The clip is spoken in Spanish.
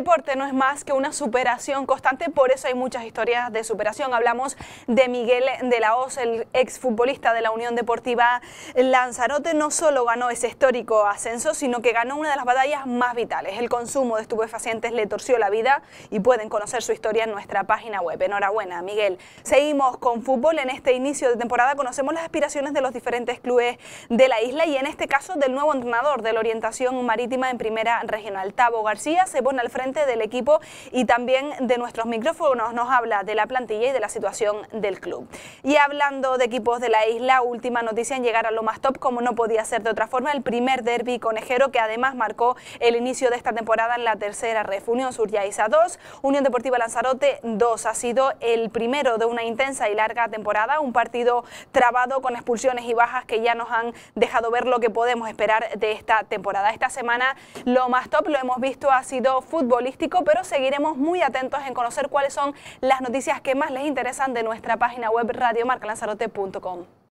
deporte no es más que una superación constante, por eso hay muchas historias de superación. Hablamos de Miguel de la Hoz, el exfutbolista de la Unión Deportiva Lanzarote. No solo ganó ese histórico ascenso, sino que ganó una de las batallas más vitales. El consumo de estupefacientes le torció la vida y pueden conocer su historia en nuestra página web. Enhorabuena, Miguel. Seguimos con fútbol. En este inicio de temporada conocemos las aspiraciones de los diferentes clubes de la isla y en este caso del nuevo entrenador de la orientación marítima en primera regional, Tavo García, se pone al frente del equipo y también de nuestros micrófonos, nos habla de la plantilla y de la situación del club. Y hablando de equipos de la isla, última noticia en llegar a lo más top, como no podía ser de otra forma, el primer derby conejero que además marcó el inicio de esta temporada en la tercera ref. Unión 2, Unión Deportiva Lanzarote 2. Ha sido el primero de una intensa y larga temporada, un partido trabado con expulsiones y bajas que ya nos han dejado ver lo que podemos esperar de esta temporada. Esta semana lo más top lo hemos visto ha sido fútbol pero seguiremos muy atentos en conocer cuáles son las noticias que más les interesan de nuestra página web radiomarcalanzarote.com.